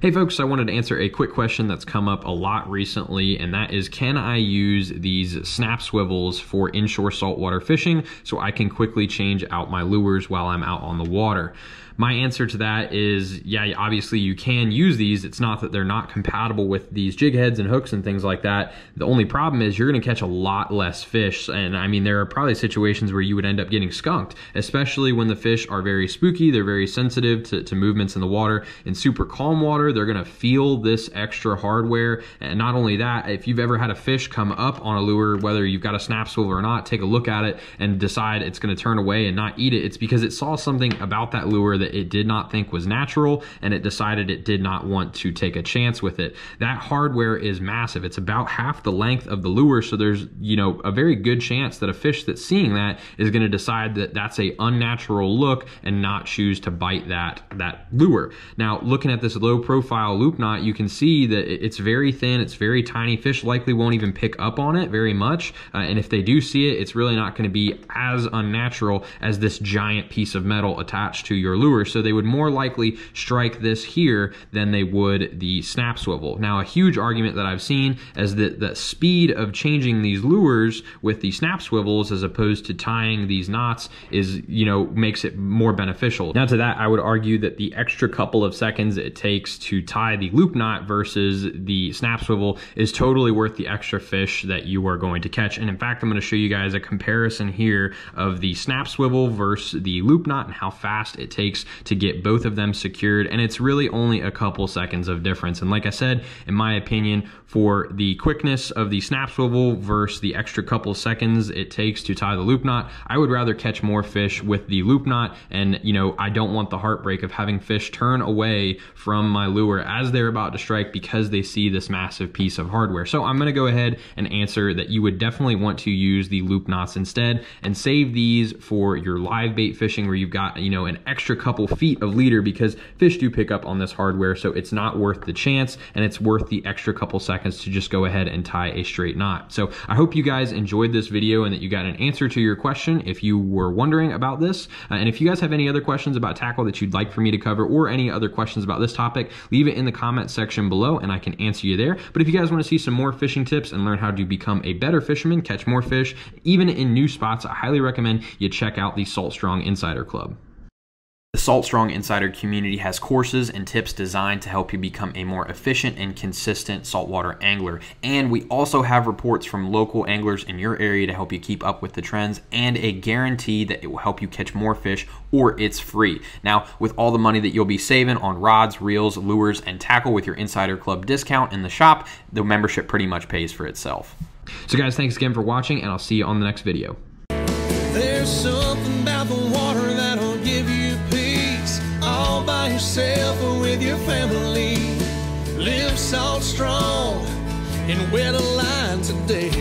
Hey folks, I wanted to answer a quick question that's come up a lot recently, and that is can I use these snap swivels for inshore saltwater fishing so I can quickly change out my lures while I'm out on the water? My answer to that is, yeah, obviously you can use these. It's not that they're not compatible with these jig heads and hooks and things like that. The only problem is you're gonna catch a lot less fish. And I mean, there are probably situations where you would end up getting skunked, especially when the fish are very spooky, they're very sensitive to, to movements in the water. In super calm water, they're going to feel this extra hardware. And not only that, if you've ever had a fish come up on a lure, whether you've got a snap swivel or not, take a look at it and decide it's going to turn away and not eat it. It's because it saw something about that lure that it did not think was natural and it decided it did not want to take a chance with it. That hardware is massive. It's about half the length of the lure. So there's, you know, a very good chance that a fish that's seeing that is going to decide that that's a unnatural look and not choose to bite that, that lure. Now, looking at this low profile profile loop knot, you can see that it's very thin, it's very tiny. Fish likely won't even pick up on it very much. Uh, and if they do see it, it's really not gonna be as unnatural as this giant piece of metal attached to your lure. So they would more likely strike this here than they would the snap swivel. Now, a huge argument that I've seen is that the speed of changing these lures with the snap swivels as opposed to tying these knots is, you know, makes it more beneficial. Now to that, I would argue that the extra couple of seconds it takes to to tie the loop knot versus the snap swivel is totally worth the extra fish that you are going to catch. And in fact, I'm going to show you guys a comparison here of the snap swivel versus the loop knot and how fast it takes to get both of them secured. And it's really only a couple seconds of difference. And like I said, in my opinion, for the quickness of the snap swivel versus the extra couple seconds it takes to tie the loop knot, I would rather catch more fish with the loop knot. And, you know, I don't want the heartbreak of having fish turn away from my lure as they're about to strike because they see this massive piece of hardware. So I'm gonna go ahead and answer that you would definitely want to use the loop knots instead and save these for your live bait fishing where you've got, you know, an extra couple feet of leader because fish do pick up on this hardware. So it's not worth the chance and it's worth the extra couple seconds to just go ahead and tie a straight knot. So I hope you guys enjoyed this video and that you got an answer to your question if you were wondering about this. Uh, and if you guys have any other questions about tackle that you'd like for me to cover or any other questions about this topic, leave it in the comment section below and I can answer you there. But if you guys wanna see some more fishing tips and learn how to become a better fisherman, catch more fish, even in new spots, I highly recommend you check out the Salt Strong Insider Club. The Salt Strong Insider community has courses and tips designed to help you become a more efficient and consistent saltwater angler. And we also have reports from local anglers in your area to help you keep up with the trends and a guarantee that it will help you catch more fish or it's free. Now, with all the money that you'll be saving on rods, reels, lures, and tackle with your Insider Club discount in the shop, the membership pretty much pays for itself. So guys, thanks again for watching and I'll see you on the next video yourself with your family. Live salt strong and wet a line today.